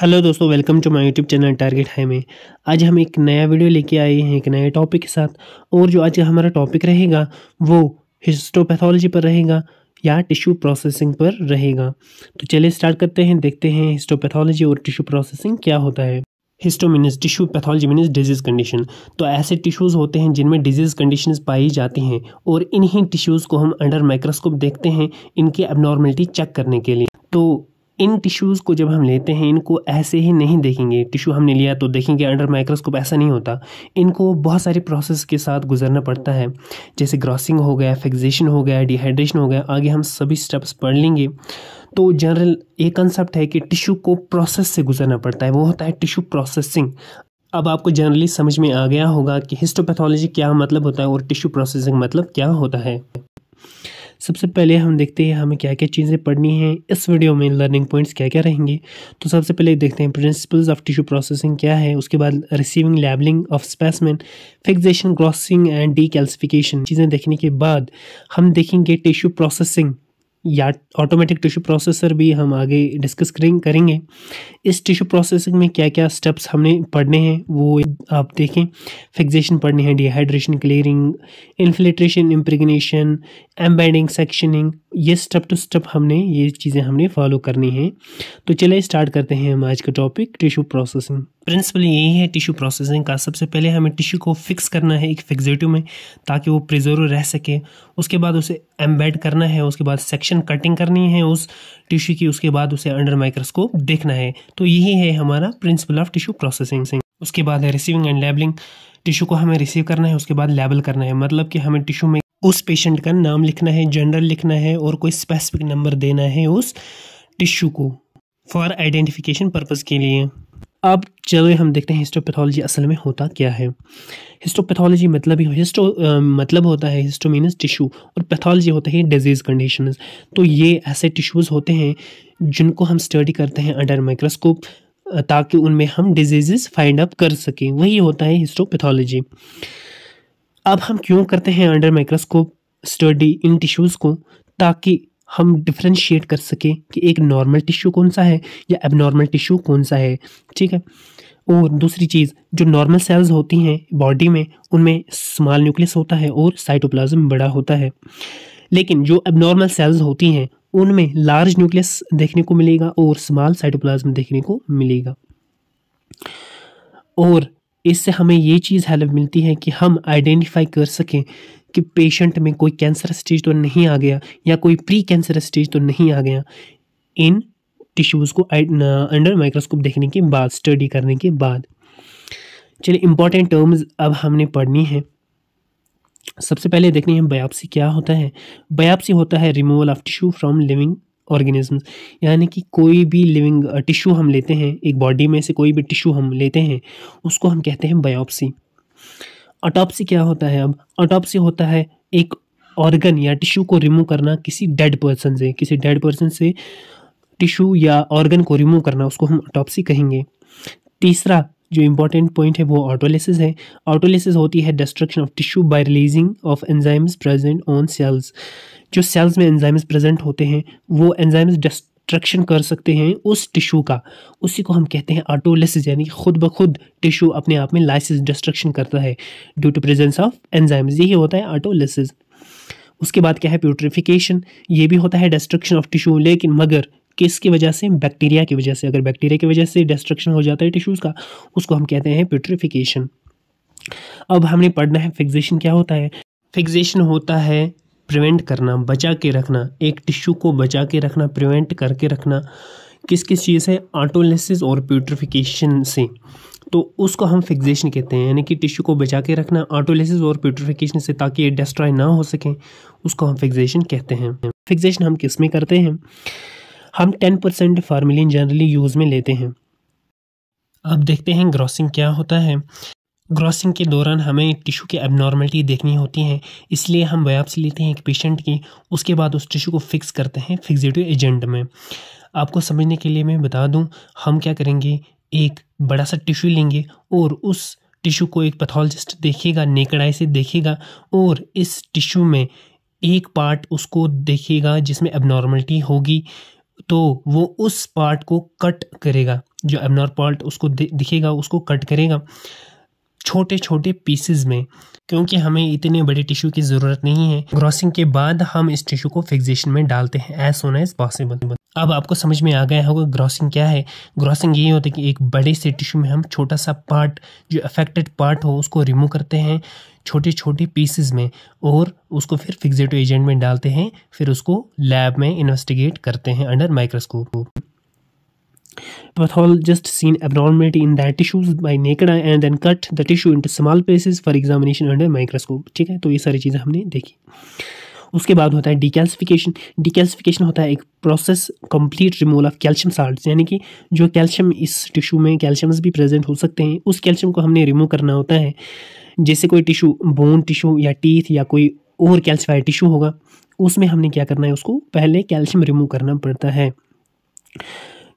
Hello दोस्तों welcome to my YouTube channel target high में आज हम एक नया वीडियो लेके आए हैं एक नए टॉपिक के साथ और जो आज का हमारा टॉपिक रहेगा वो हिस्टोपैथोलॉजी पर रहेगा या टिश्यू प्रोसेसिंग पर रहेगा तो चलिए स्टार्ट करते हैं देखते हैं हिस्टोपैथोलॉजी और टिश्यू प्रोसेसिंग क्या होता है histo means tissue pathology means disease condition तो ऐसे टिश्यूज़ होते हैं जिनमें डिजीज़ कंडीशंस पाई जाती हैं और इन्हीं टिश्यूज़ को हम अंडर माइक्रोस्कोप देखते हैं इनकी एबनॉर्मेलिटी चेक करने के लिए तो इन टिश्यूज़ को जब हम लेते हैं इनको ऐसे ही नहीं देखेंगे टिश्यू हमने लिया तो देखेंगे अंडर माइक्रोस्कोप ऐसा नहीं होता इनको बहुत सारे प्रोसेस के साथ गुजरना पड़ता है जैसे ग्रॉसिंग हो गया फिक्जेशन हो गया डिहाइड्रेशन हो गया आगे हम सभी स्टेप्स पढ़ लेंगे तो जनरल ये कंसेप्ट है कि टिश्यू को प्रोसेस से गुजरना पड़ता है वो होता है टिश्यू प्रोसेसिंग अब आपको जनरली समझ में आ गया होगा कि हिस्टोपैथोलॉजी क्या मतलब होता है और टिश्यू प्रोसेसिंग मतलब क्या होता है सबसे पहले हम देखते हैं हमें क्या क्या चीज़ें पढ़नी हैं इस वीडियो में लर्निंग पॉइंट्स क्या क्या रहेंगे तो सबसे पहले देखते हैं प्रिंसिपल्स ऑफ टिश्यू प्रोसेसिंग क्या है उसके बाद receiving labelling of specimen fixation grossing and the चीज़ें देखने के बाद हम देखेंगे टिश्यू प्रोसेसिंग या ऑटोमेटिक टिश्यू प्रोसेसर भी हम आगे डिस्कस करें करेंगे इस टिश्यू प्रोसेसिंग में क्या क्या स्टेप्स हमने पढ़ने हैं वो आप देखें फिक्सेशन पढ़ने हैं dehydration clearing infiltration impregnation embedding sectioning ये स्टेप टू स्टेप हमने ये चीज़ें हमने फॉलो करनी हैं तो चलिए स्टार्ट करते हैं हम आज का टॉपिक टिशू प्रोसेसिंग प्रिंसिपल यही है टिश्यू प्रोसेसिंग का सबसे पहले हमें टिश्यू को फिक्स करना है एक फिक्सेटिव में ताकि वो प्रिजर्व रह सके उसके बाद उसे एम्बेड करना है उसके बाद सेक्शन कटिंग करनी है उस टिश्यू की उसके बाद उसे अंडर माइक्रोस्कोप देखना है तो यही है हमारा प्रिंसिपल ऑफ टिश्यू प्रोसेसिंग उसके बाद है रिसीविंग एंड लेबलिंग टिश्यू को हमें रिसीव करना है उसके बाद लेबल करना है मतलब कि हमें टिश्यू में उस पेशेंट का नाम लिखना है जेंडर लिखना है और कोई स्पेसिफिक नंबर देना है उस टिश्यू को फॉर आइडेंटिफिकेशन पर्पज़ के लिए अब चलिए हम देखते हैं हिस्टोपैथोलॉजी असल में होता क्या है हिस्टोपैथोलॉजी मतलब ही हिस्टो आ, मतलब होता है हिस्टोमीनस टिश्यू और पैथोलॉजी होता है डिजीज़ कंडीशंस तो ये ऐसे टिश्यूज़ होते हैं जिनको हम स्टडी करते हैं अंडर माइक्रोस्कोप ताकि उनमें हम डिजीज़ फाइंड अप कर सकें वही होता है हिस्टोपैथोलॉजी अब हम क्यों करते हैं अंडर माइक्रोस्कोप स्टडी इन टिश्यूज़ को ताकि हम डिफ्रेंशिएट कर सकें कि एक नॉर्मल टिश्यू कौन सा है या एबनॉर्मल टिश्यू कौन सा है ठीक है और दूसरी चीज़ जो नॉर्मल सेल्स होती हैं बॉडी में उनमें स्मॉल न्यूक्लियस होता है और साइटोप्लाज्म बड़ा होता है लेकिन जो एबनॉर्मल सेल्स होती हैं उनमें लार्ज न्यूक्लियस देखने को मिलेगा और स्मॉल साइटोप्लाज्म देखने को मिलेगा और इससे हमें ये चीज़ हेल्प मिलती है कि हम आइडेंटिफाई कर सकें कि पेशेंट में कोई कैंसर स्टेज तो नहीं आ गया या कोई प्री कैंसर स्टेज तो नहीं आ गया इन टिश्यूज़ को अंडर माइक्रोस्कोप देखने के बाद स्टडी करने के बाद चलिए इंपॉर्टेंट टर्म्स अब हमने पढ़नी है सबसे पहले देखनी है बायोप्सी क्या होता है बायोप्सी होता है removal of tissue from living organisms यानी कि कोई भी लिविंग टिश्यू uh, हम लेते हैं एक बॉडी में से कोई भी टिश्यू हम लेते हैं उसको हम कहते हैं बायोप्सी अटॉप्सी क्या होता है अब अटॉप्सी होता है एक ऑर्गन या टिश्यू को रिमूव करना किसी डेड पर्सन से किसी डेड पर्सन से टिश्यू या ऑर्गन को रिमूव करना उसको हम अटॉप्सी कहेंगे तीसरा जो इम्पोर्टेंट पॉइंट है वो ऑटोलिसिस है ऑटोलिसिस होती है destruction of tissue by releasing of enzymes present on cells जो सेल्स में एंजाइम्स प्रेजेंट होते हैं वो एंजाइम्स डिस्ट्रक्शन कर सकते हैं उस टिश्यू का उसी को हम कहते हैं ऑटोलिसिस यानी खुद ब खुद टिश्यू अपने आप में लाइसिस डिस्ट्रक्शन करता है due to presence of enzymes यही होता है ऑटोलिसिस उसके बाद क्या है प्यूट्रिफिकेशन ये भी होता है डिस्ट्रक्शन ऑफ टिश्यू लेकिन मगर किसकी वजह से बैक्टीरिया की वजह से अगर बैक्टीरिया की वजह से डिस्ट्रक्शन हो जाता है टिश्यूज़ का उसको हम कहते हैं प्यूट्रिफिकेशन अब हमने पढ़ना है फिक्सेशन क्या होता है फिक्सेशन होता है प्रिवेंट करना बचा के रखना एक टिश्यू को बचा के रखना प्रिवेंट करके रखना किस किस चीज़ से ऑटोलिसिस और प्यूट्रिफिकेशन से तो उसको हम फिक्सेशन कहते हैं यानी कि टिश्यू को बचा के रखना ऑटोलिसिस और प्यूट्रिफिकेशन से ताकि ये डिस्ट्रॉय ना हो सकें उसको हम फिक्सेशन कहते हैं फिक्सेशन हम किस में करते हैं हम ten percent formalin generally use में लेते हैं अब देखते हैं ग्रॉसिंग क्या होता है ग्रॉसिंग के दौरान हमें टिशू की एबनॉर्मलिटी देखनी होती है इसलिए हम बायोप्सी लेते हैं एक पेशेंट की उसके बाद उस टिशू को फिक्स करते हैं फिक्सेटिव एजेंट में आपको समझने के लिए मैं बता दूं हम क्या करेंगे एक बड़ा सा टिशू लेंगे और उस टिशू को एक पैथोलॉजिस्ट देखेगा नेकड़ाई से देखेगा और इस टिशू में एक पार्ट उसको देखेगा जिसमें एबनॉर्मलिटी होगी तो वो उस पार्ट को कट करेगा जो एबनॉर पार्ट उसको दिखेगा उसको कट करेगा छोटे छोटे पीसेज में क्योंकि हमें इतने बड़े टिश्यू की ज़रूरत नहीं है ग्रॉसिंग के बाद हम इस टिश्यू को फिक्सेशन में डालते हैं एज सोन एज पॉसिबल अब आपको समझ में आ गया होगा ग्रॉसिंग क्या है ग्रॉसिंग ये होता है कि एक बड़े से टिश्यू में हम छोटा सा पार्ट जो अफेक्टेड पार्ट हो उसको रिमूव करते हैं छोटे छोटे पीसेज में और उसको फिर फिक्सेटिव एजेंट में डालते हैं फिर उसको लैब में इन्वेस्टिगेट करते हैं under microscope Pathologist seen abnormality in that tissues by naked eye and then cut the tissue into small pieces for examination under microscope. ठीक है तो ये सारी चीज़ें हमने देखी उसके बाद होता है डिकैल्सिफिकेशन डिकैल्सिफिकेशन होता है एक process complete removal of calcium salt यानी कि जो कैल्शियम इस टिश्यू में कैल्शियम्स भी प्रेजेंट हो सकते हैं उस कैल्शियम को हमने रिमूव करना होता है जैसे कोई टिश्यू बोन टिश्यू या टीथ या कोई और कैल्सिफाइड टिश्यू होगा उसमें हमने क्या करना है उसको पहले कैल्शियम रिमूव करना पड़ता है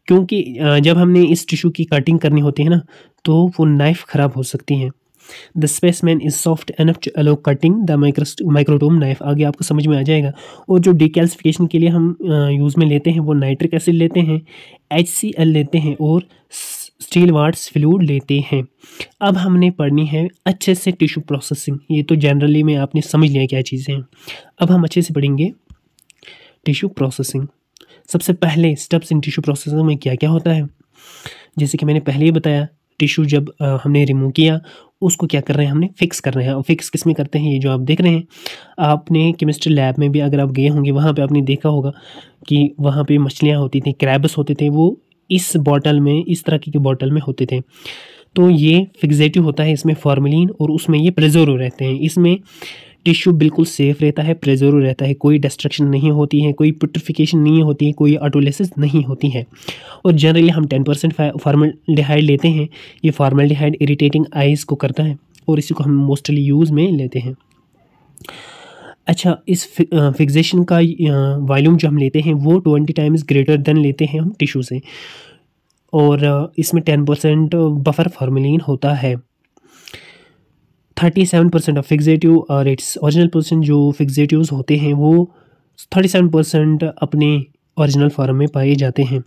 क्योंकि जब हमने इस टिश्यू की कटिंग करनी होती है ना तो वो नाइफ ख़राब हो सकती है the specimen is soft enough to allow cutting the microtome knife आगे आपको समझ में आ जाएगा और जो डिकैल्सिफिकेशन के लिए हम यूज़ में लेते हैं वो नाइट्रिक एसिड लेते हैं एच सी एल लेते हैं और स्टील वाट्स फ्लूड लेते हैं अब हमने पढ़नी है अच्छे से टिश्यू प्रोसेसिंग ये तो जनरली में आपने समझ लिया क्या चीज़ें हैं अब हम अच्छे से पढ़ेंगे टिश्यू प्रोसेसिंग सबसे पहले स्टेप्स इन टिश्यू प्रोसेसर में क्या क्या होता है जैसे कि मैंने पहले ही बताया टिश्यू जब हमने रिमूव किया उसको क्या कर रहे हैं हमने फिक्स कर रहे हैं और फिक्स किस में करते हैं ये जो आप देख रहे हैं आपने केमिस्ट्री लैब में भी अगर आप गए होंगे वहाँ पे आपने देखा होगा कि वहाँ पे मछलियाँ होती थी क्रैब्स होते थे वो इस बॉटल में इस तरह की बॉटल में होते थे तो ये फिक्सेटिव होता है इसमें फॉर्मलिन और उसमें ये प्रिजर्व रहते हैं इसमें टिश्यू बिल्कुल सेफ रहता है प्रिजर्व रहता है कोई डिस्ट्रक्शन नहीं होती है कोई पुट्रिफिकेशन नहीं होती है कोई ऑटोलेसिस नहीं होती है और जनरली हम टेन परसेंट डिहाइड लेते हैं ये फार्मलडिहाइड इरीटेटिंग आइज़ को करता है और इसी को हम मोस्टली यूज़ में लेते हैं अच्छा इस फिक्सेशन का वॉल्यूम जो हम लेते हैं वो ट्वेंटी टाइम्स ग्रेटर देन लेते हैं हम टिशू से और इसमें टेन परसेंट बफर फार्मलिन होता है thirty seven percent of fixative rates original position जो फिक्सेटिव होते हैं वो थर्टी सेवन परसेंट अपने ओरिजिनल फॉर्म में पाए जाते हैं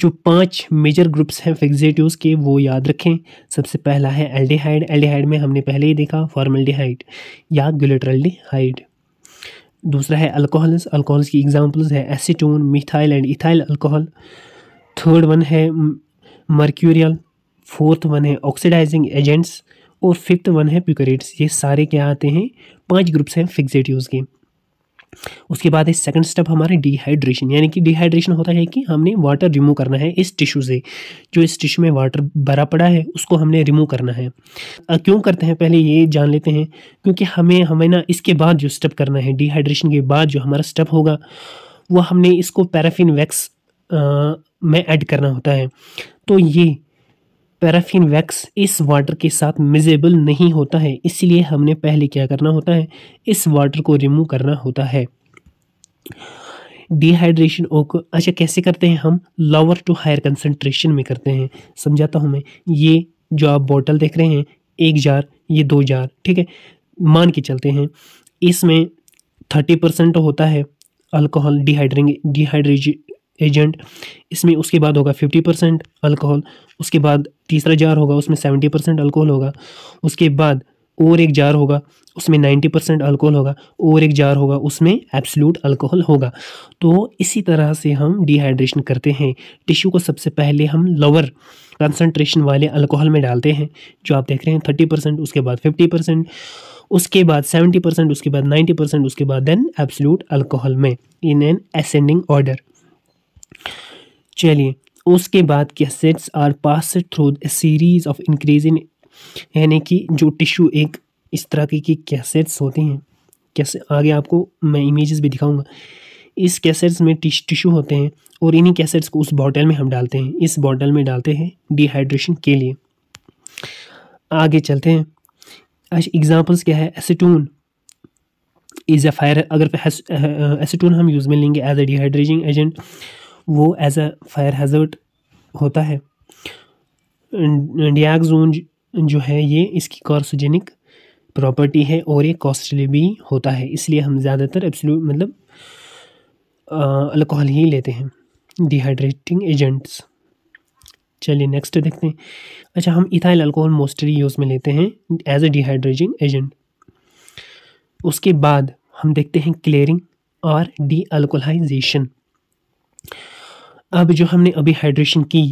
जो पांच मेजर ग्रुप्स हैं फिक्सेटिव के वो याद रखें सबसे पहला है एल्डिहाइड एल्डिहाइड में हमने पहले ही देखा फॉर्मल्डिहाइड या ग्लूटरल्डिहाइड दूसरा है अल्कोहल्स अल्कोहल्स की एग्जांपल्स है acetone methyl and ethyl alcohol third one है मर्क्यूरियल फोर्थ वन है ऑक्सीडाइजिंग एजेंट्स और फिफ्थ वन है प्यूकरेट्स ये सारे क्या आते हैं पांच ग्रुप्स हैं यूज़ के उसके बाद है सेकंड स्टेप हमारे डिहाइड्रेशन यानी कि डिहाइड्रेशन होता है कि हमने वाटर रिमूव करना है इस टिश्यू से जो इस टिश्यू में वाटर भरा पड़ा है उसको हमने रिमूव करना है क्यों करते हैं पहले ये जान लेते हैं क्योंकि हमें हमें ना इसके बाद जो स्टेप करना है डिहाइड्रेशन के बाद जो हमारा स्टेप होगा वह हमने इसको पैराफिन वैक्स में ऐड करना होता है तो ये पैराफिन वैक्स इस वाटर के साथ मिजेबल नहीं होता है इसलिए हमने पहले क्या करना होता है इस वाटर को रिमूव करना होता है डिहाइड्रेशन ओक अच्छा कैसे करते हैं हम लोअर टू हायर कंसनट्रेशन में करते हैं समझाता हूँ मैं ये जो आप बॉटल देख रहे हैं एक जार ये दो जार ठीक है मान के चलते हैं इसमें थर्टी परसेंट होता है अल्कोहल डिहाइड्रेंगे डिहाइड्रेज एजेंट इसमें उसके बाद होगा फिफ्टी परसेंट अल्कोहल उसके बाद तीसरा जार होगा उसमें सेवेंटी परसेंट अल्कोहल होगा उसके बाद और एक जार होगा उसमें नाइन्टी परसेंट अल्कोहल होगा और एक जार होगा उसमें एब्सलूट अल्कोहल होगा तो इसी तरह से हम डिहाइड्रेशन करते हैं टिश्यू को सबसे पहले हम लोअर कंसनट्रेशन वाले अल्कोहल में डालते हैं जो आप देख रहे हैं थर्टी परसेंट उसके बाद फिफ्टी परसेंट उसके बाद सेवेंटी परसेंट उसके बाद नाइन्टी परसेंट उसके बाद देन एब्सलूट अल्कोहल में इन एन असेंडिंग ऑर्डर चलिए उसके बाद क्या sets are pass through a series of increasing यानी कि जो टिश्यू एक इस तरह की, की कैसेट्स होते हैं कैसे आगे आपको मैं इमेजेस भी दिखाऊंगा इस कैसेट्स में टिश टिश्यू होते हैं और इन्हीं कैसेट्स को उस बॉटल में हम डालते हैं इस बॉटल में डालते हैं डिहाइड्रेशन के लिए आगे चलते हैं अच्छा एग्जांपल्स क्या है एसीटून इज़ ए फायर अगर एसीटून हम यूज़ में लेंगे एज ए डिहाइड्रेटिंग एजेंट वो एज अ फायर हैजर्ट होता है डियागजोन जो है ये इसकी कॉर्सोजेनिक प्रॉपर्टी है और ये कॉस्टली भी होता है इसलिए हम ज़्यादातर एब्सोल्यूट मतलब अल्कोहल ही लेते हैं डिहाइड्रेटिंग एजेंट्स चलिए नेक्स्ट देखते हैं अच्छा हम इथाइल अल्कोहल मोस्टली यूज़ में लेते हैं एज ए डिहाइड्रेटिंग एजेंट उसके बाद हम देखते हैं क्लियरिंग और डी अल्कोहलाइजेशन अब जो हमने अभी हाइड्रेशन की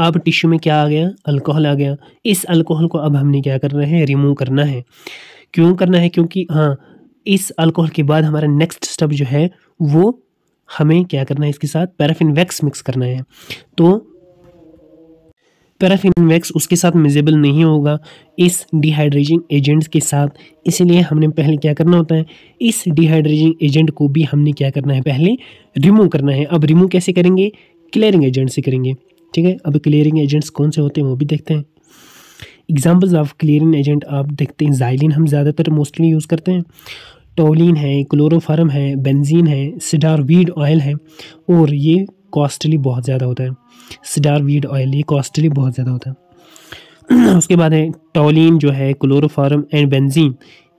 अब टिश्यू में क्या आ गया अल्कोहल आ गया इस अल्कोहल को अब हमने क्या करना है रिमूव करना है क्यों करना है क्योंकि हाँ इस अल्कोहल के बाद हमारा नेक्स्ट स्टेप जो है वो हमें क्या करना है इसके साथ पैराफिन वैक्स मिक्स करना है तो पैराफिन वैक्स उसके साथ मिजेबल नहीं होगा इस डिहाइड्रेजिंग एजेंट्स के साथ इसीलिए हमने पहले क्या करना होता है इस डिहाइड्रेजिंग एजेंट को भी हमने क्या करना है पहले रिमूव करना है अब रिमूव कैसे करेंगे क्लियरिंग एजेंट से करेंगे ठीक है अब क्लियरिंग एजेंट्स कौन से होते हैं वो भी देखते हैं एग्जाम्पल्स ऑफ क्लियरिंग एजेंट आप देखते हैं जाइलिन हम ज़्यादातर मोस्टली यूज़ करते हैं टोलिन है क्लोरोफार्म है बेंजीन है सिडार वीड ऑयल है और ये कॉस्टली बहुत ज़्यादा होता है सिडार वीड ऑयल ये कॉस्टली बहुत ज़्यादा होता है उसके बाद है टोलिन जो है क्लोरोफार्म एंड बेंजीन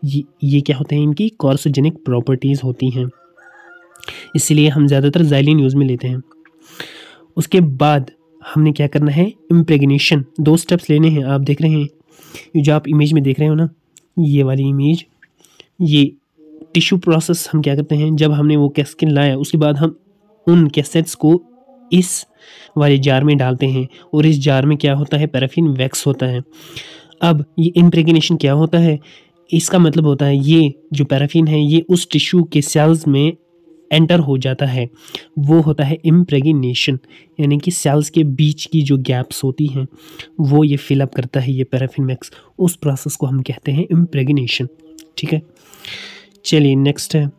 ये ये क्या होते हैं इनकी कॉर्सोजेनिक प्रॉपर्टीज़ होती हैं इसलिए हम ज़्यादातर जाइलिन यूज़ में लेते हैं उसके बाद हमने क्या करना है इम्प्रेगनेशन दो स्टेप्स लेने हैं आप देख रहे हैं ये जो आप इमेज में देख रहे हो ना ये वाली इमेज ये टिश्यू प्रोसेस हम क्या करते हैं जब हमने वो कैसकिन लाया उसके बाद हम उन कैसेट्स को इस वाले जार में डालते हैं और इस जार में क्या होता है पैराफिन वैक्स होता है अब ये इम्प्रेगनेशन क्या होता है इसका मतलब होता है ये जो पैराफिन है ये उस टिश्यू के सेल्स में एंटर हो जाता है वो होता है इम्प्रेगनेशन यानी कि सेल्स के बीच की जो गैप्स होती हैं वो ये फिलअप करता है ये पैराफिन मैक्स उस प्रोसेस को हम कहते हैं इम्प्रेगनेशन ठीक है चलिए नेक्स्ट है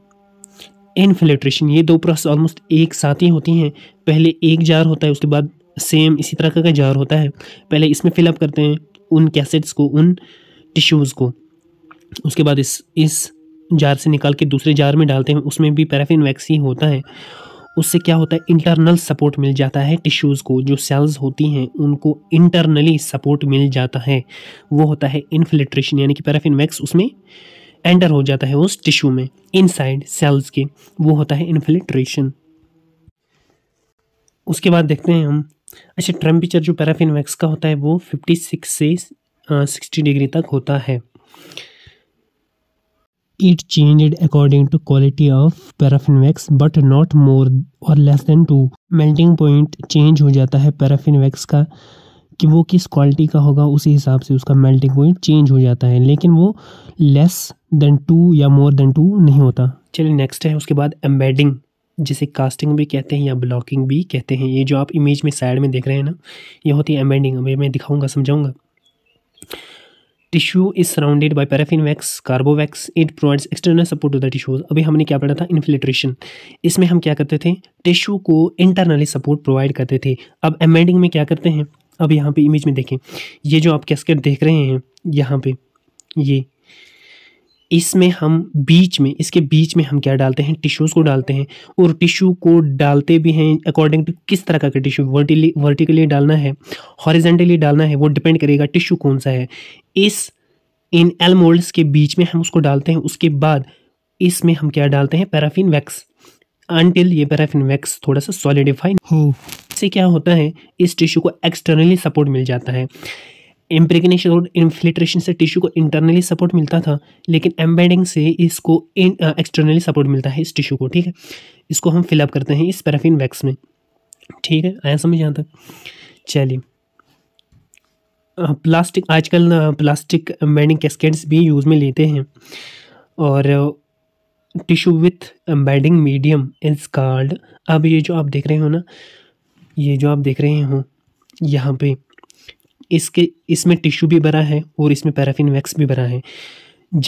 इनफिल्ट्रेशन ये दो प्रोसेस ऑलमोस्ट एक साथ ही होती हैं पहले एक जार होता है उसके बाद सेम इसी तरह का जार होता है पहले इसमें फिलअप करते हैं उन कैसेट्स को उन टिश्यूज़ को उसके बाद इस इस जार से निकाल के दूसरे जार में डालते हैं उसमें भी पैराफिन वैक्स ही होता है उससे क्या होता है इंटरनल सपोर्ट मिल जाता है टिश्यूज़ को जो सेल्स होती हैं उनको इंटरनली सपोर्ट मिल जाता है वो होता है इन्फिल्ट्रेशन यानी कि पैराफिन वैक्स उसमें एंटर हो जाता है उस टिश्यू में इनसाइड सेल्स के वो होता है इन्फिल्ट्रेशन उसके बाद देखते हैं हम अच्छा टेम्परेचर जो पैराफिन वैक्स का होता है वो 56 से सिक्सटी डिग्री तक होता है it change according to quality of paraffin wax but not more और less than two melting point change हो जाता है पैराफिन वैक्स का कि वो किस क्वालिटी का होगा उसी हिसाब से उसका मेल्टिंग पॉइंट चेंज हो जाता है लेकिन वो लेस देन टू या मोर देन टू नहीं होता चलिए नेक्स्ट है उसके बाद एम्बेडिंग जिसे कास्टिंग भी कहते हैं या ब्लॉकिंग भी कहते हैं ये जो आप इमेज में साइड में देख रहे हैं ना ये होती है एम्बेडिंग अभी मैं दिखाऊंगा समझाऊंगा tissue is surrounded by paraffin wax carbowax it provides external support to the tissues अभी हमने क्या पढ़ा था इन्फिल्ट्रेशन इसमें हम क्या करते थे टिश्यू को इंटरनली सपोर्ट प्रोवाइड करते थे अब एमेंडिंग में क्या करते हैं अब यहाँ पे इमेज में देखें ये जो आप कैसकेट देख रहे हैं यहाँ पे ये इसमें हम बीच में इसके बीच में हम क्या डालते हैं टिश्यूज़ को डालते हैं और टिश्यू को डालते भी हैं अकॉर्डिंग टू किस तरह का टिश्यू वर्टिली वर्टिकली डालना है हॉरिजेंटली डालना है वो डिपेंड करेगा टिश्यू कौन सा है इस इन एल मोल्ड्स के बीच में हम उसको डालते हैं उसके बाद इसमें हम क्या डालते हैं पैराफिन वैक्स अनटिल ये पैराफिन वैक्स थोड़ा सा सॉलिडिफाइन हो इससे क्या होता है इस टिश्यू को एक्सटर्नली सपोर्ट मिल जाता है एम्प्रेगनेशन और इन्फिल्ट्रेशन से टिश्यू को इंटरनली सपोर्ट मिलता था लेकिन एम्बेडिंग से इसको एक्सटर्नली सपोर्ट uh, मिलता है इस टिश्यू को ठीक है इसको हम फिलअप करते हैं इस पैराफिन वैक्स में ठीक है आया समझ यहाँ तक चलिए प्लास्टिक आजकल प्लास्टिक एम्बेडिंग कैस्केट्स भी यूज़ में लेते हैं और tissue with embedding medium is card अब ये जो आप देख रहे हो ना ये जो आप देख रहे हो यहाँ पे इसके इसमें टिश्यू भी भरा है और इसमें पैराफिन वैक्स भी भरा है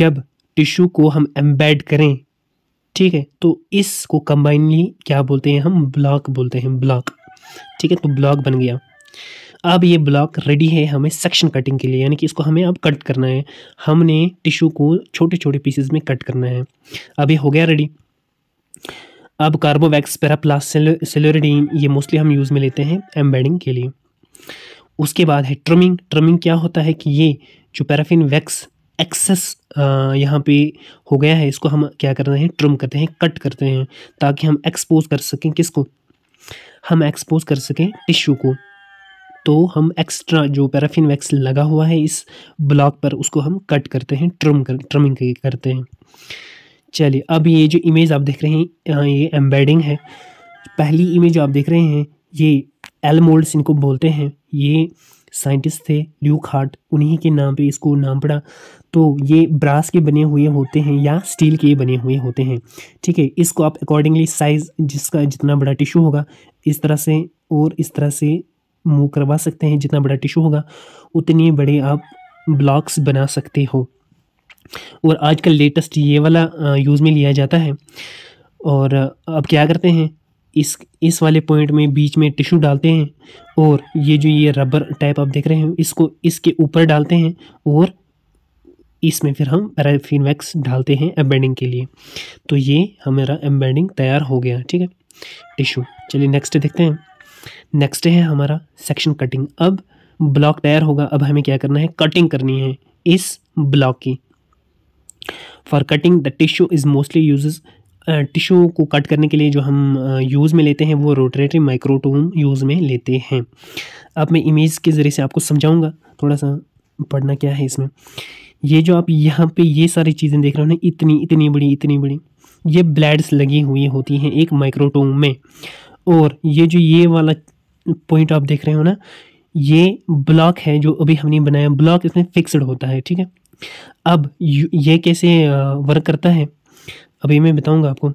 जब टिश्यू को हम एम्बेड करें ठीक है तो इसको कंबाइनली क्या बोलते हैं हम ब्लॉक बोलते हैं ब्लॉक ठीक है तो ब्लॉक बन गया अब ये ब्लॉक रेडी है हमें सेक्शन कटिंग के लिए यानी कि इसको हमें अब कट करना है हमने टिश्यू को छोटे छोटे पीसेस में कट करना है अब ये हो गया रेडी अब कार्बोवैक्स पैराप्लास सेलोरिडीन ये मोस्टली हम यूज़ में लेते हैं एम्बेडिंग के लिए उसके बाद है ट्रमिंग ट्रमिंग क्या होता है कि ये जो पैराफिन वैक्स एक्सेस यहाँ पे हो गया है इसको हम क्या कर रहे हैं ट्रम करते हैं कट करते हैं ताकि हम एक्सपोज कर सकें किसको हम एक्सपोज कर सकें टिश्यू को तो हम एक्स्ट्रा जो पैराफिन वैक्स लगा हुआ है इस ब्लॉक पर उसको हम कट करते हैं ट्रम कर ट्रमिंग करते हैं चलिए अब ये जो इमेज आप देख रहे हैं ये एम्बेडिंग है पहली इमेज आप देख रहे हैं ये एल मोल्ड्स इनको बोलते हैं ये साइंटिस्ट थे ल्यूक हार्ट उन्हीं के नाम पे इसको नाम पड़ा तो ये ब्रास के बने हुए होते हैं या स्टील के बने हुए होते हैं ठीक है इसको आप अकॉर्डिंगली साइज़ जिसका जितना बड़ा टिशू होगा इस तरह से और इस तरह से मूव करवा सकते हैं जितना बड़ा टिशू होगा उतने बड़े आप ब्लॉक्स बना सकते हो और आजकल लेटेस्ट ये वाला यूज़ में लिया जाता है और अब क्या करते हैं इस इस वाले पॉइंट में बीच में टिश्यू डालते हैं और ये जो ये रबर टाइप आप देख रहे हैं इसको इसके ऊपर डालते हैं और इसमें फिर हम पैराफिन वैक्स डालते हैं एम्बेंडिंग के लिए तो ये हमारा एम्बेंडिंग तैयार हो गया ठीक है टिश्यू चलिए नेक्स्ट देखते हैं नेक्स्ट है हमारा सेक्शन कटिंग अब ब्लॉक तैयार होगा अब हमें क्या करना है कटिंग करनी है इस ब्लॉक की for cutting the tissue is mostly uses tissue को कट करने के लिए जो हम यूज़ में लेते हैं वो रोटरेटरी माइक्रोटोम यूज़ में लेते हैं अब मैं इमेज के ज़रिए से आपको समझाऊँगा थोड़ा सा पढ़ना क्या है इसमें ये जो आप यहाँ पे ये सारी चीज़ें देख रहे हो ना इतनी इतनी बड़ी इतनी बड़ी ये ब्लैड्स लगी हुई होती हैं एक माइक्रोटोम में और ये जो ये वाला पॉइंट आप देख रहे हो ना ये ब्लॉक है जो अभी हमने बनाया ब्लॉक इसमें फिक्सड होता है ठीक है अब ये कैसे वर्क करता है अभी मैं बताऊँगा आपको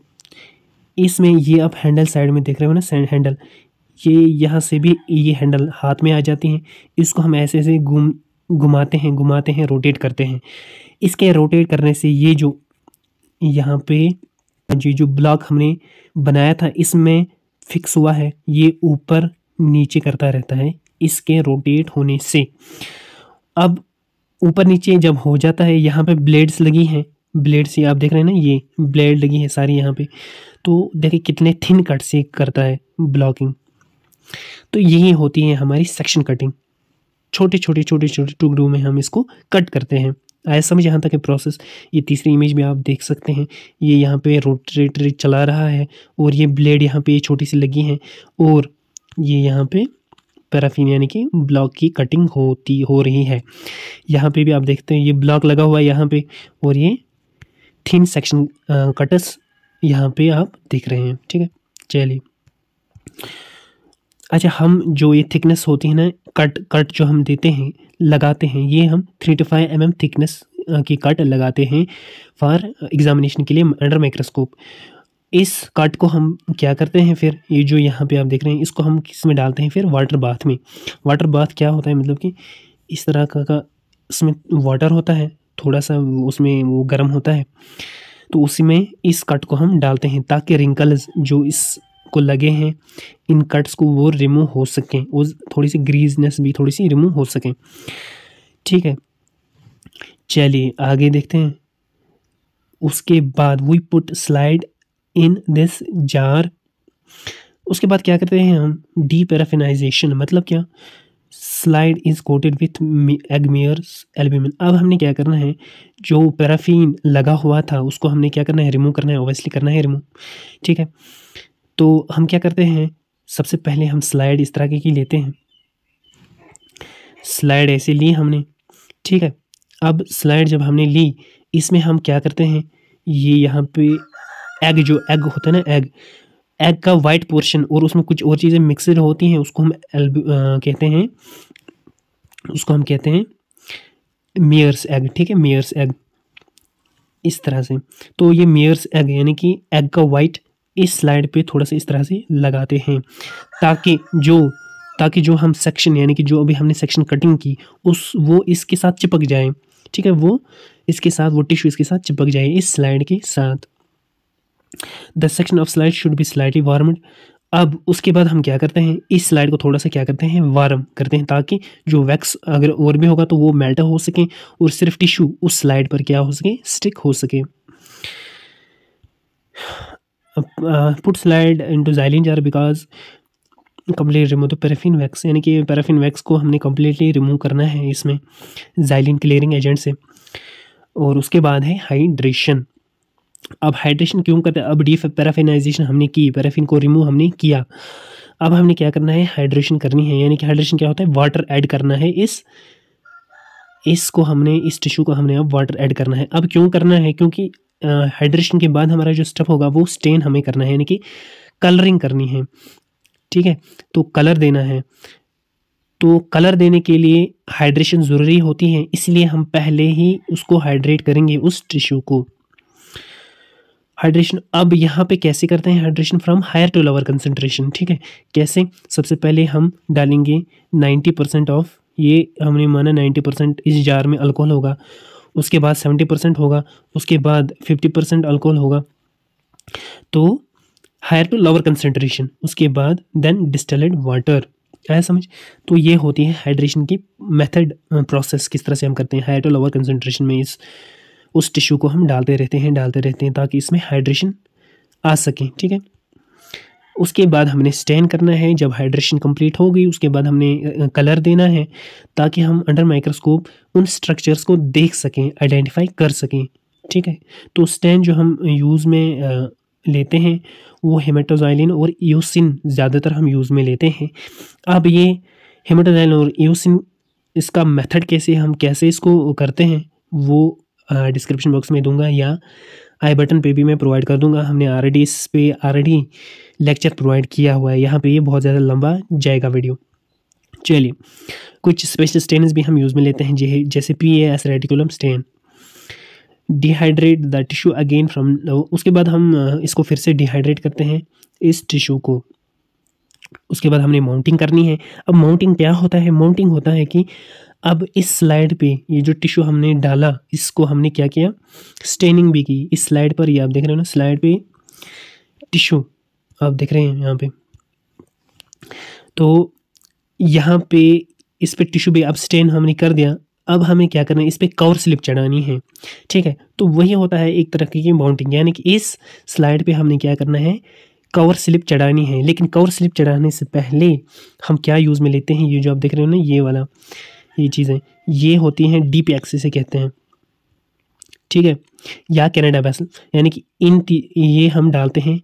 इसमें ये आप हैंडल साइड में देख रहे हो ना सैंड हैंडल ये यहाँ से भी ये हैंडल हाथ में आ जाती हैं इसको हम ऐसे ऐसे घूम घुमाते हैं घुमाते हैं रोटेट करते हैं इसके रोटेट करने से ये जो यहाँ पे ये जो ब्लॉक हमने बनाया था इसमें फिक्स हुआ है ये ऊपर नीचे करता रहता है इसके रोटेट होने से अब ऊपर नीचे जब हो जाता है यहाँ पे ब्लेड्स लगी हैं ब्लेड्स ये आप देख रहे हैं ना ये ब्लेड लगी है सारी यहाँ पे तो देखिए कितने थिन कट से करता है ब्लॉकिंग तो यही होती है हमारी सेक्शन कटिंग छोटे छोटे छोटे छोटे टुकड़ों में हम इसको कट करते हैं आया समझ यहाँ तक है प्रोसेस ये तीसरी इमेज में आप देख सकते हैं ये यहाँ पे रोटरेटरी चला रहा है और ये ब्लेड यहाँ पे छोटी सी लगी है और ये यहाँ पे पैराफिन यानी कि ब्लॉक की कटिंग होती हो रही है यहाँ पे भी आप देखते हैं ये ब्लॉक लगा हुआ है यहाँ पे और ये थिन सेक्शन कटस यहाँ पे आप देख रहे हैं ठीक है चलिए अच्छा हम जो ये थिकनेस होती है ना कट कट जो हम देते हैं लगाते हैं ये हम three two five M thickness की कट लगाते हैं फॉर एग्जामिनेशन के लिए अंडर माइक्रोस्कोप इस कट को हम क्या करते हैं फिर ये जो यहाँ पे आप देख रहे हैं इसको हम किस में डालते हैं फिर वाटर बाथ में वाटर बाथ क्या होता है मतलब कि इस तरह का, का इसमें वाटर होता है थोड़ा सा उसमें वो गर्म होता है तो उसी में इस कट को हम डालते हैं ताकि रिंकल्स जो इसको लगे हैं इन कट्स को वो रिमूव हो सकें उस थोड़ी सी ग्रीजनेस भी थोड़ी सी रिमूव हो सकें ठीक है चलिए आगे देखते हैं उसके बाद we put slide in this jar उसके बाद क्या करते हैं हम डी पैराफिनाइजेशन मतलब क्या slide is coated with egg Mayer's albumin अब हमने क्या करना है जो पैराफिन लगा हुआ था उसको हमने क्या करना है रिमूव करना है ओबियसली करना है रिमूव ठीक है तो हम क्या करते हैं सबसे पहले हम स्लाइड इस तरह की लेते हैं स्लाइड ऐसे ली हमने ठीक है अब स्लाइड जब हमने ली इसमें हम क्या करते हैं ये यहाँ पे एग जो एग होता है ना एग एग का वाइट पोर्शन और उसमें कुछ और चीज़ें मिक्सड होती हैं उसको हम एल्ब कहते हैं उसको हम कहते हैं मेयर्स एग ठीक है मेयर्स एग इस तरह से तो ये मेयर्स एग यानी कि एग का वाइट इस स्लाइड पे थोड़ा सा इस तरह से लगाते हैं ताकि जो ताकि जो हम सेक्शन यानी कि जो अभी हमने सेक्शन कटिंग की उस वो इसके साथ चिपक जाए ठीक है वो इसके साथ वो टिश्यू इसके साथ चिपक जाए इस स्लाइड के साथ the section of slide should be slightly warm अब उसके बाद हम क्या करते हैं इस स्लाइड को थोड़ा सा क्या करते हैं वार्म करते हैं ताकि जो वैक्स अगर और भी होगा तो वो मेल्ट हो सके और सिर्फ टिश्यू उस स्लाइड पर क्या हो सके स्टिक हो सके put slide into xylene jar because complete remove तो पैराफिन वैक्स यानी कि पैराफिन वैक्स को हमने कम्प्लीटली रिमूव करना है इसमें जाइलिन क्लियरिंग एजेंट से और उसके बाद है हाइड्रेशन अब हाइड्रेशन क्यों करते हैं अब डी पैराफिनाइजेशन हमने की पैराफिन को रिमूव हमने किया अब हमने क्या करना है हाइड्रेशन करनी है यानी कि हाइड्रेशन क्या होता है वाटर ऐड करना है इस इसको हमने इस टिश्यू को हमने अब वाटर ऐड करना है अब क्यों करना है क्योंकि हाइड्रेशन के बाद हमारा जो स्टेप होगा वो स्टेन हमें करना है यानी कि कलरिंग करनी है ठीक है तो कलर देना है तो कलर देने के लिए हाइड्रेशन ज़रूरी होती है इसलिए हम पहले ही उसको हाइड्रेट करेंगे उस टिश्यू को हाइड्रेशन अब यहाँ पे कैसे करते हैं hydration from higher to lower concentration ठीक है कैसे सबसे पहले हम डालेंगे 90 परसेंट ऑफ ये हमने माना 90 परसेंट इस जार में अल्कोहल होगा उसके बाद 70 परसेंट होगा उसके बाद 50 परसेंट अल्कोहल होगा तो हायर टू लोअर कंसनट्रेशन उसके बाद देन डिस्टलेड वाटर आया समझ तो ये होती है हाइड्रेशन की मेथड प्रोसेस किस तरह से हम करते हैं हायर टू लोअर कंसनट्रेशन में इस उस टिश्यू को हम डालते रहते हैं डालते रहते हैं ताकि इसमें हाइड्रेशन आ सके ठीक है उसके बाद हमने स्टेन करना है जब हाइड्रेशन कंप्लीट हो गई उसके बाद हमने कलर देना है ताकि हम अंडर माइक्रोस्कोप उन स्ट्रक्चर्स को देख सकें आइडेंटिफाई कर सकें ठीक है तो स्टेन जो हम यूज़ में लेते हैं वो हेमेटोजाइलिन और ईसिन ज़्यादातर हम यूज़ में लेते हैं अब ये हेमेटोजाइलिन और ईसिन इसका मेथड कैसे हम कैसे इसको करते हैं वो डिस्क्रिप्शन बॉक्स में दूंगा या आई बटन पे भी मैं प्रोवाइड कर दूंगा हमने ऑलरेडी इस पर ऑलरेडी लेक्चर प्रोवाइड किया हुआ है यहाँ पे ये बहुत ज़्यादा लंबा जाएगा वीडियो चलिए कुछ स्पेशल स्टेन्स भी हम यूज़ में लेते हैं जैसे P A S reticulum stain dehydrate the tissue again from उसके बाद हम इसको फिर से डिहाइड्रेट करते हैं इस टिश्यू को उसके बाद हमने माउंटिंग करनी है अब माउंटिंग क्या होता है माउंटिंग होता है कि अब इस स्लाइड पे ये जो टिश्यू हमने डाला इसको हमने क्या किया स्टेनिंग भी की इस स्लाइड पर ये आप देख रहे हो ना स्लाइड पे टिश्यू आप देख रहे हैं यहाँ पे तो यहाँ पे इस पर टिश्यू पे अब स्टेन हमने कर दिया अब हमें क्या करना है इस पर कवर स्लिप चढ़ानी है ठीक है तो वही होता है एक तरह की बाउंडिंग यानी कि इस स्लाइड पर हमने क्या करना है कवर स्लिप चढ़ानी है लेकिन कवर स्लिप चढ़ाने से पहले हम क्या यूज़ में लेते हैं ये जो आप देख रहे हो ना ये वाला ये चीज़ें ये होती हैं डीप एक्स से कहते हैं ठीक है या कैनेडा बैसल यानी कि इन ये हम डालते हैं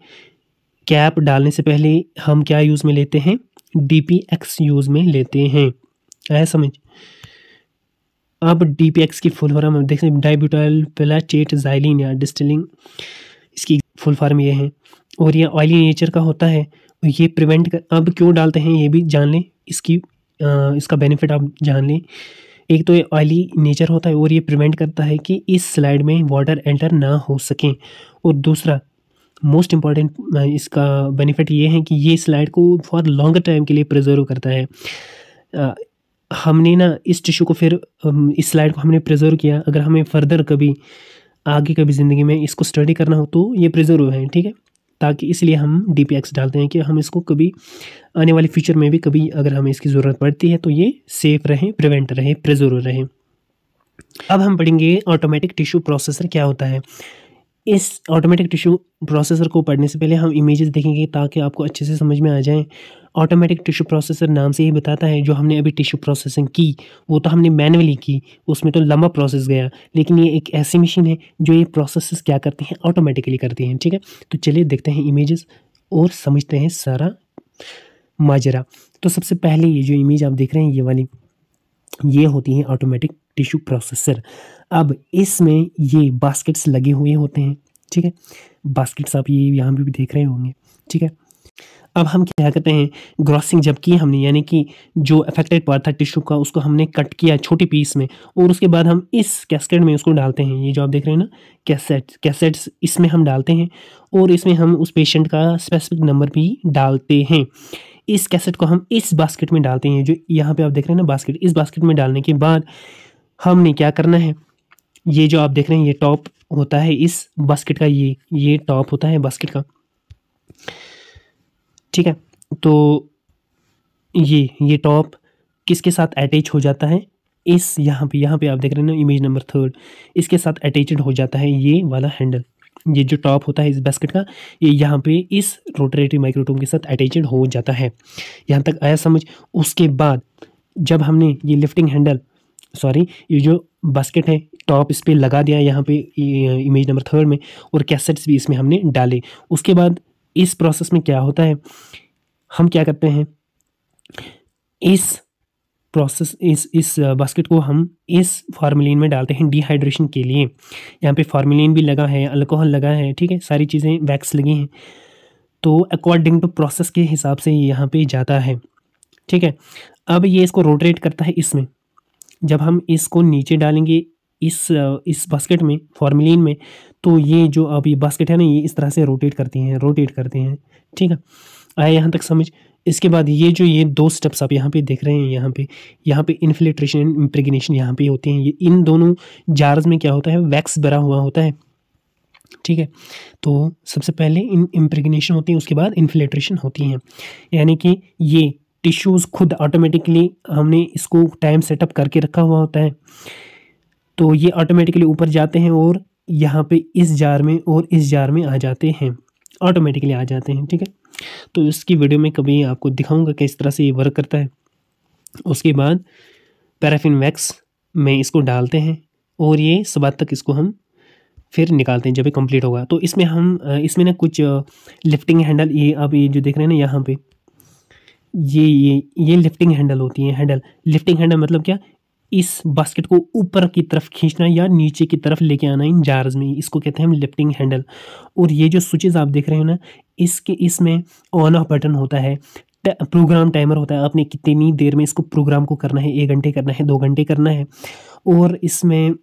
कैप डालने से पहले हम क्या यूज़ में लेते हैं डी पी एक्स यूज़ में लेते हैं आया समझ अब डी पी एक्स की फुल फॉर्म हम देख सकते हैं डाइब्यूटाइल प्लाचेट जाइलिन या डिस्टिलिंग इसकी फुल फॉर्म ये है और यह ऑयली नेचर का होता है ये प्रिवेंट कर अब क्यों डालते हैं ये भी जान लें इसकी इसका बेनिफिट आप जान लें एक तो ये ऑयली नेचर होता है और ये प्रिवेंट करता है कि इस स्लाइड में वाटर एंटर ना हो सकें और दूसरा मोस्ट इम्पॉर्टेंट इसका बेनिफिट ये है कि ये स्लाइड को फॉर लॉन्गर टाइम के लिए प्रिजर्व करता है आ, हमने ना इस टिश्यू को फिर इस स्लाइड को हमने प्रिजर्व किया अगर हमें फर्दर कभी आगे कभी ज़िंदगी में इसको स्टडी करना हो तो ये प्रिजर्व है ठीक है ताकि इसलिए हम डी डालते हैं कि हम इसको कभी आने वाले फ्यूचर में भी कभी अगर हमें इसकी ज़रूरत पड़ती है तो ये सेफ रहें प्रिवेंट रहें प्रिजर्व रहें अब हम पढ़ेंगे ऑटोमेटिक टिश्यू प्रोसेसर क्या होता है इस ऑटोमेटिक टिशू प्रोसेसर को पढ़ने से पहले हम इमेजेस देखेंगे ताकि आपको अच्छे से समझ में आ जाएं ऑटोमेटिक टिशू प्रोसेसर नाम से ही बताता है जो हमने अभी टिशू प्रोसेसिंग की वो तो हमने मैनुअली की उसमें तो लंबा प्रोसेस गया लेकिन ये एक ऐसी मशीन है जो ये प्रोसेस क्या करती हैं ऑटोमेटिकली करती हैं ठीक है तो चलिए देखते हैं इमेजेस और समझते हैं सारा माजरा तो सबसे पहले ये जो इमेज आप देख रहे हैं ये वाली ये होती है ऑटोमेटिक टिश्यू प्रोसेसर अब इसमें ये बास्केट्स लगे हुए होते हैं ठीक है बास्केट्स आप ये यहाँ भी देख रहे होंगे ठीक है अब हम क्या कहते हैं ग्रॉसिंग जब की हमने यानी कि जो अफेक्टेड पार्ट था टिश्यू का उसको हमने कट किया छोटे पीस में और उसके बाद हम इस कैसेट में उसको डालते हैं ये जो आप देख रहे हैं ना कैसेट कैसेट्स इसमें हम डालते हैं और इसमें हम उस पेशेंट का स्पेसिफिक नंबर भी डालते हैं इस कैसेट को हम इस बास्केट में डालते हैं जो यहाँ पर आप देख रहे हैं ना बास्केट इस बास्केट में डालने के बाद हमने क्या करना है ये जो आप देख रहे हैं ये टॉप होता है इस बास्केट का ये ये टॉप होता है बास्केट का ठीक है तो ये ये टॉप किसके साथ अटैच हो जाता है इस यहाँ पे यहाँ पे आप देख रहे हैं ना इमेज नंबर थर्ड इसके साथ अटैचड हो जाता है ये वाला हैंडल ये जो टॉप होता है इस बास्केट का ये यहाँ पे इस रोटरेटरी माइक्रोटोम के साथ अटैचड हो जाता है यहाँ तक आया समझ उसके बाद जब हमने ये लिफ्टिंग हैंडल सॉरी ये जो बास्केट है टॉप इस पर लगा दिया यहाँ पे इमेज नंबर थर्ड में और कैसेट्स भी इसमें हमने डाले उसके बाद इस प्रोसेस में क्या होता है हम क्या करते हैं इस प्रोसेस इस इस बास्केट uh, को हम इस फार्मलिन में डालते हैं डिहाइड्रेशन के लिए यहाँ पे फार्मलिन भी लगा है अल्कोहल लगा है ठीक है सारी चीज़ें वैक्स लगी हैं तो अकॉर्डिंग टू प्रोसेस के हिसाब से यहाँ पे जाता है ठीक है अब ये इसको रोटेट करता है इसमें जब हम इसको नीचे डालेंगे इस इस बास्केट में फॉर्मिलीन में तो ये जो अब ये बास्केट है ना ये इस तरह से रोटेट करती हैं रोटेट करते हैं ठीक है आया यहाँ तक समझ इसके बाद ये जो ये दो स्टेप्स आप यहाँ पे देख रहे हैं यहाँ पे यहाँ पे इन्फिल्ट्रेशन एंड इम्प्रेगनेशन यहाँ पे होती हैं ये इन दोनों जार्स में क्या होता है वैक्स भरा हुआ होता है ठीक है तो सबसे पहले इन इम्प्रेगनेशन होती है उसके बाद इन्फिल्ट्रेशन होती है यानी कि ये टिश्यूज़ खुद ऑटोमेटिकली हमने इसको टाइम सेटअप करके रखा हुआ होता है तो ये ऑटोमेटिकली ऊपर जाते हैं और यहाँ पे इस जार में और इस जार में आ जाते हैं ऑटोमेटिकली आ जाते हैं ठीक है तो इसकी वीडियो में कभी आपको दिखाऊंगा किस तरह से ये वर्क करता है उसके बाद पैराफिन वैक्स में इसको डालते हैं और ये सुबह तक इसको हम फिर निकालते हैं जब ये कंप्लीट होगा तो इसमें हम इसमें ना कुछ लिफ्टिंग हैंडल ये आप ये जो देख रहे हैं ना यहाँ पे ये ये ये लिफ्टिंग हैंडल होती है हैंडल लिफ्टिंग हैंडल मतलब क्या इस बास्केट को ऊपर की तरफ खींचना या नीचे की तरफ लेके आना इन जार्स में इसको कहते हैं हम लिफ्टिंग हैंडल और ये जो स्विचेज आप देख रहे हो ना इसके इसमें ऑन ऑफ बटन होता है प्रोग्राम टाइमर होता है आपने कितनी देर में इसको प्रोग्राम को करना है एक घंटे करना है दो घंटे करना है और इसमें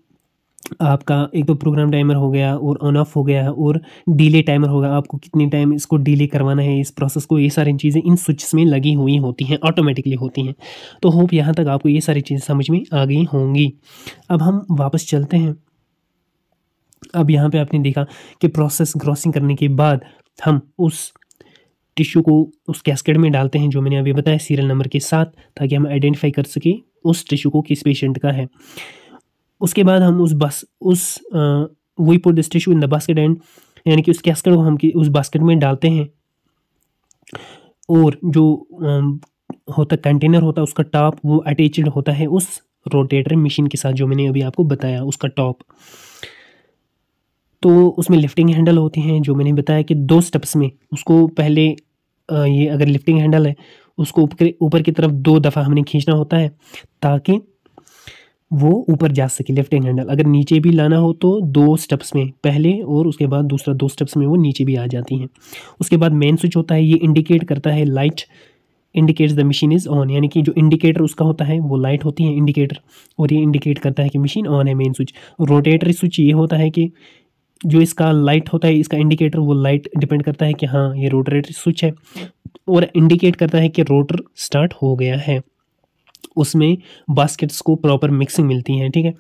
आपका एक तो प्रोग्राम टाइमर हो गया और ऑन ऑफ हो गया और डिले टाइमर होगा आपको कितने टाइम इसको डिले करवाना है इस प्रोसेस को ये सारी चीज़ें इन स्विचेस में लगी हुई होती हैं ऑटोमेटिकली होती हैं तो होप यहाँ तक आपको ये सारी चीज़ें समझ में आ गई होंगी अब हम वापस चलते हैं अब यहाँ पे आपने देखा कि प्रोसेस ग्रॉसिंग करने के बाद हम उस टिश्यू को उस कैस्केट में डालते हैं जो मैंने अभी बताया सीरियल नंबर के साथ ताकि हम आइडेंटिफाई कर सकें उस टिश्यू को किस पेशेंट का है उसके बाद हम उस बस उस we put this tissue in the basket and यानी कि उस कैस्केट को हम उस बास्केट में डालते हैं और जो होता कंटेनर होता है उसका टॉप वो अटैच्ड होता है उस रोटेटर मशीन के साथ जो मैंने अभी आपको बताया उसका टॉप तो उसमें लिफ्टिंग हैंडल होते हैं जो मैंने बताया कि दो स्टेप्स में उसको पहले ये अगर लिफ्टिंग हैंडल है उसको ऊपर ऊपर की तरफ दो दफ़ा हमने खींचना होता है ताकि वो ऊपर जा सके लेफ्ट हैंड हैंडल अगर नीचे भी लाना हो तो दो स्टेप्स में पहले और उसके बाद दूसरा दो स्टेप्स में वो नीचे भी आ जाती हैं उसके बाद मेन स्विच होता है ये इंडिकेट करता है light indicates the machine is on यानी कि जो इंडिकेटर उसका होता है वो लाइट होती है इंडिकेटर और ये इंडिकेट करता है कि मशीन ऑन है मेन स्विच रोटेटरी स्विच ये होता है कि जो इसका लाइट होता है इसका इंडिकेटर वो लाइट डिपेंड करता है कि हाँ ये रोटरेटरी स्विच है और इंडिकेट करता है कि रोटर स्टार्ट हो गया है उसमें बास्केट्स को प्रॉपर मिक्सिंग मिलती है ठीक है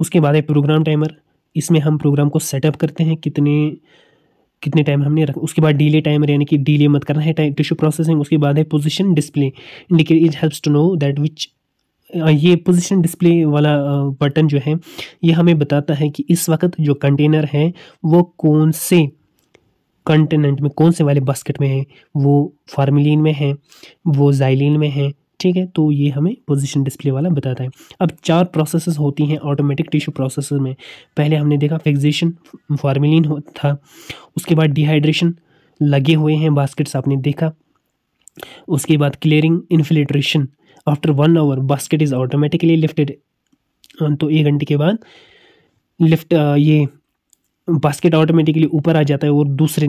उसके बाद है प्रोग्राम टाइमर इसमें हम प्रोग्राम को सेटअप करते हैं कितने कितने टाइम हमने रख उसके बाद डिले टाइमर यानी कि डिले मत करना है टिश्यू प्रोसेसिंग उसके बाद है position display indicate it helps to know that which ये पोजीशन डिस्प्ले वाला बटन जो है ये हमें बताता है कि इस वक्त जो कंटेनर है वो कौन से कंटेनेंट में कौन से वाले बास्केट में है वो फार्मिलीन में है वो जाइलिन में है ठीक है तो ये हमें पोजिशन डिस्प्ले वाला बताता है अब चार प्रोसेस होती हैं ऑटोमेटिक टिश्यू प्रोसेस में पहले हमने देखा फिक्सेशन फार्मिलीन था उसके बाद डिहाइड्रेशन लगे हुए हैं बास्केट्स आपने देखा उसके बाद clearing infiltration after one hour basket is automatically lifted तो एक घंटे के बाद लिफ्ट ये बास्केट ऑटोमेटिकली ऊपर आ जाता है और दूसरे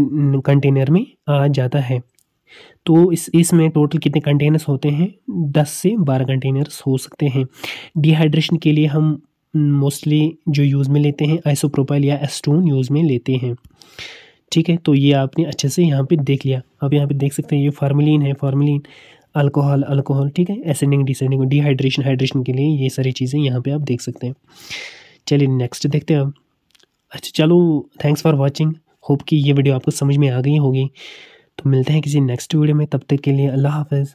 कंटेनर में आ जाता है तो इस इसमें टोटल कितने कंटेनर्स होते हैं दस से बारह कंटेनर्स हो सकते हैं डिहाइड्रेशन के लिए हम मोस्टली जो यूज़ में लेते हैं आइसोप्रोपाइल या एस्टोन यूज़ में लेते हैं ठीक है तो ये आपने अच्छे से यहाँ पे देख लिया आप यहाँ पे देख सकते हैं ये फार्मिलीन है फार्मिलीन अल्कोहल अल्कोहल ठीक है एसेंडिंग डिसेंडिंग डिहाइड्रेशन हाइड्रेशन के लिए ये सारी चीज़ें यहाँ पर आप देख सकते हैं चलिए नेक्स्ट देखते हैं अच्छा चलो थैंक्स फॉर वॉचिंग होप कि ये वीडियो आपको समझ में आ गई होगी तो मिलते हैं किसी नेक्स्ट वीडियो में तब तक के लिए अल्लाह हाफिज़